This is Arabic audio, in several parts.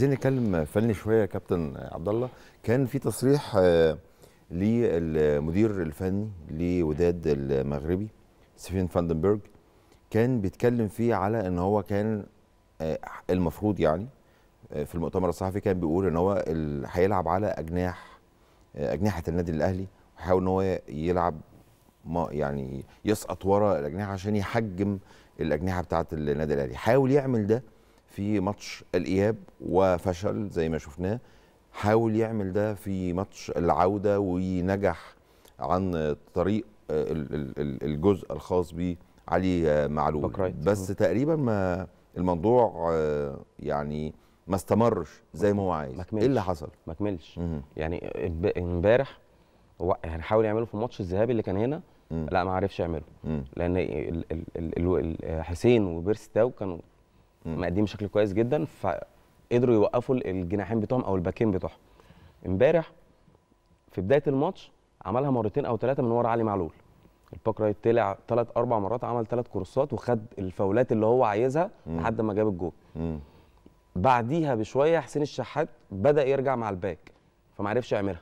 عايزين نتكلم فني شويه يا كابتن عبد الله كان في تصريح آه، للمدير الفني لوداد المغربي سيفين فاندنبرج كان بيتكلم فيه على ان هو كان آه، المفروض يعني آه، في المؤتمر الصحفي كان بيقول ان هو هيلعب على اجناح اجنحه النادي الاهلي ويحاول ان هو يلعب ما يعني يسقط ورا الاجنحه عشان يحجم الاجنحه بتاعه النادي الاهلي حاول يعمل ده في ماتش الاياب وفشل زي ما شفناه حاول يعمل ده في ماتش العوده ونجح عن طريق الجزء الخاص علي معلول بس تقريبا ما الموضوع آه، يعني ما استمرش زي ما هو عايز ايه اللي حصل ما كملش يعني امبارح يعني حاول يعمله في ماتش الذهاب اللي كان هنا لا ما عرفش يعمله لان حسين وبيرستاو كانوا مقدمين بشكل كويس جدا فقدروا يوقفوا الجناحين بتوعهم او الباكين بتوعهم امبارح في بدايه الماتش عملها مرتين او ثلاثه من ورا علي معلول الباك رايت طلع ثلاث اربع مرات عمل ثلاث كورسات وخد الفاولات اللي هو عايزها لحد ما جاب الجول بعديها بشويه حسين الشحات بدا يرجع مع الباك فما عرفش يعملها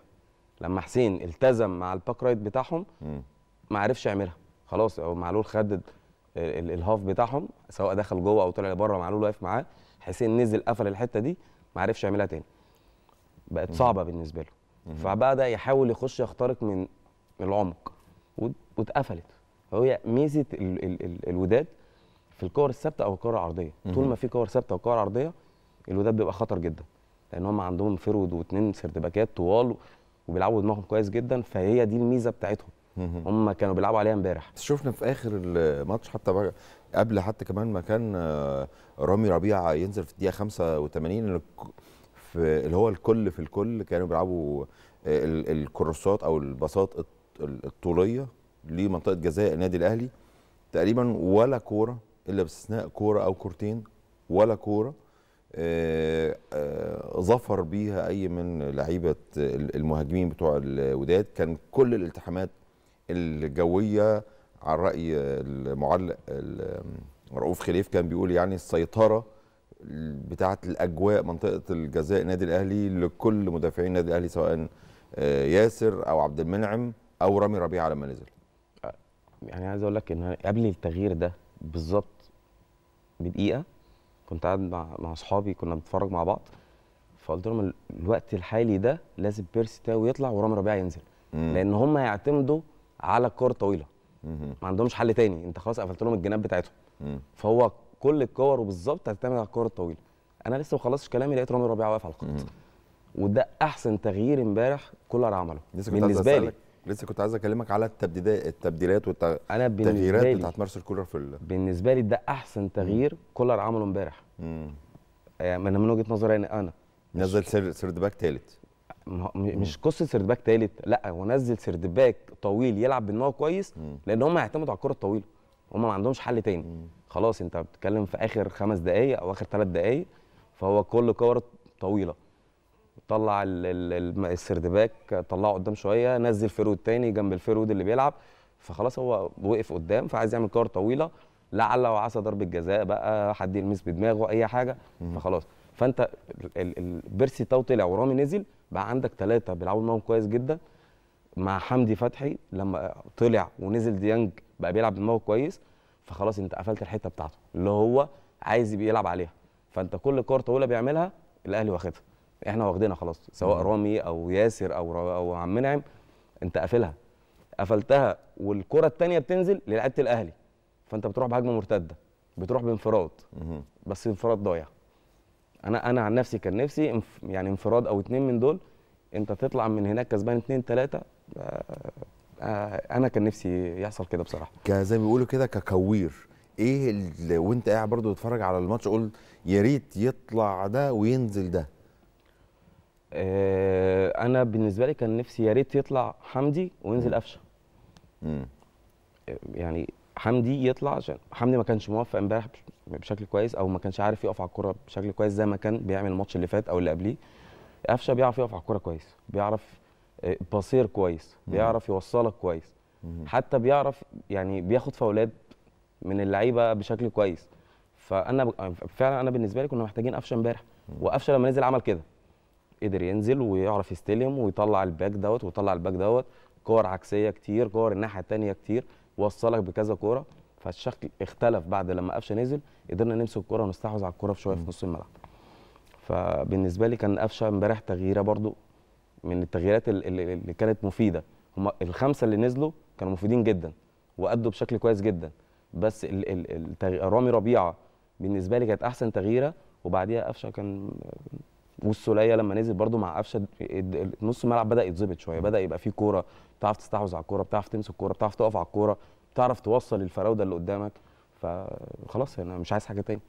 لما حسين التزم مع الباك رايت بتاعهم ما عرفش يعملها خلاص معلول خد الهاف بتاعهم سواء دخل جوه او طلع بره معلول واقف معاه حسين نزل قفل الحته دي ما عرفش يعملها تاني بقت صعبه بالنسبه له فبدا يحاول يخش يخترق من العمق واتقفلت فهي ميزه ال ال ال الوداد في الكور الثابته او الكور العرضيه طول ما في كور ثابته وكور عرضيه الوداد بيبقى خطر جدا لان هم عندهم فرود واثنين سردباكات طوال وبيلعبوا دماغهم كويس جدا فهي دي الميزه بتاعتهم هم كانوا بيلعبوا عليها امبارح شفنا في اخر الماتش حتى قبل حتى كمان ما كان آه، رامي ربيعه ينزل في الدقيقه 85 في اللي هو الكل في الكل كانوا بيلعبوا آه، الكروسات او الباصات الطوليه لمنطقه جزاء النادي الاهلي تقريبا ولا كوره الا باستثناء كوره او كورتين ولا كوره آه، ظفر بيها اي من لعيبه المهاجمين بتوع الوداد كان كل الالتحامات الجويه على راي المعلق رؤوف خليف كان بيقول يعني السيطره بتاعه الاجواء منطقه الجزاء نادي الاهلي لكل مدافعين النادي الاهلي سواء آه، ياسر او عبد المنعم او رامي ربيعه لما نزل يعني عايز اقول لك ان قبل التغيير ده بالظبط بدقيقه كنت قاعد مع مع اصحابي كنا بنتفرج مع بعض فقلت لهم الوقت الحالي ده لازم بيرسي تاو يطلع ورامي ربيعه ينزل لان هم هيعتمدوا على الكور الطويله ما عندهمش حل تاني انت خلاص قفلت لهم الجناب بتاعتهم فهو كل الكور وبالظبط هتعتمد على الكور الطويله انا لسه ما خلصتش كلامي لقيت رامي ربيعه واقف على الخط وده احسن تغيير امبارح كولر عمله لسه كنت بالنسبه لي لسه كنت عايز اكلمك على التبديلات التبديلات والتغييرات بتاعت مارسيل كولر في ال... بالنسبه لي ده احسن تغيير كولر عمله امبارح يعني من وجهه نظري انا نزل سرد باك ثالث مش قصه باك ثالث لا هو نزل باك طويل يلعب بدماغه كويس لان هم هيعتمدوا على الكره الطويله هم ما عندهمش حل ثاني خلاص انت بتتكلم في اخر خمس دقائق او اخر ثلاث دقائق فهو كل كور طويله طلع باك طلعه قدام شويه نزل فيرود ثاني جنب الفيرود اللي بيلعب فخلاص هو وقف قدام فعايز يعمل كور طويله لعل وعسى ضربه جزاء بقى حد يلمس بدماغه اي حاجه فخلاص فانت بيرسي تاو طلع ورامي نزل بقى عندك ثلاثه بيلعبوا دماغهم كويس جدا مع حمدي فتحي لما طلع ونزل ديانج بقى بيلعب دماغه كويس فخلاص انت قفلت الحته بتاعته اللي هو عايز بيلعب عليها فانت كل كوره طويله بيعملها الاهلي واخدها احنا واخدينها خلاص سواء رامي او ياسر او او عم منعم انت قافلها قفلتها والكره الثانيه بتنزل للعيبه الاهلي فانت بتروح بهجمه مرتده بتروح بانفراد بس انفراد ضايع انا انا عن نفسي كان نفسي يعني انفراد او اتنين من دول انت تطلع من هناك كسبان اتنين تلاته آه، آه، انا كان نفسي يحصل كده بصراحه زي ما بيقولوا كده ككوير ايه اللي وانت قاعد برضو بتتفرج على الماتش قول يا ريت يطلع ده وينزل ده آه، انا بالنسبه لي كان نفسي يا ريت يطلع حمدي وينزل قفشه يعني حمدي يطلع عشان حمدي ما كانش موفق امبارح بشكل كويس او ما كانش عارف يقف على الكوره بشكل كويس زي ما كان بيعمل الماتش اللي فات او اللي قبليه قفشه بيعرف يقف على الكوره كويس بيعرف آه، بصير كويس بيعرف يوصلك كويس حتى بيعرف يعني بياخد فاولات من اللعيبه بشكل كويس فانا آه، فعلا انا بالنسبه لي كنا محتاجين قفشه امبارح وقفشه لما نزل عمل كده قدر ينزل ويعرف يستلم ويطلع الباك دوت ويطلع الباك دوت كور عكسيه كتير كور الناحيه الثانيه كتير وصلك بكذا كوره فالشكل اختلف بعد لما قفشه نزل قدرنا نمسك الكوره ونستحوذ على الكوره شويه في نص الملعب فبالنسبه لي كان قفشه امبارح تغييره برده من التغييرات اللي كانت مفيده هم الخمسه اللي نزلوا كانوا مفيدين جدا وادوا بشكل كويس جدا بس رامي ربيعه بالنسبه لي كانت احسن تغييره وبعديها قفشه كان والسوليه لما نزل برده مع قفشه نص الملعب بدا يتظبط شويه بدا يبقى فيه كوره بتعرف تستحوذ على الكوره بتعرف تمسك الكوره بتعرف تقف على الكوره بتعرف توصل الفراوده اللي قدامك فخلاص يعني انا مش عايز حاجه تاني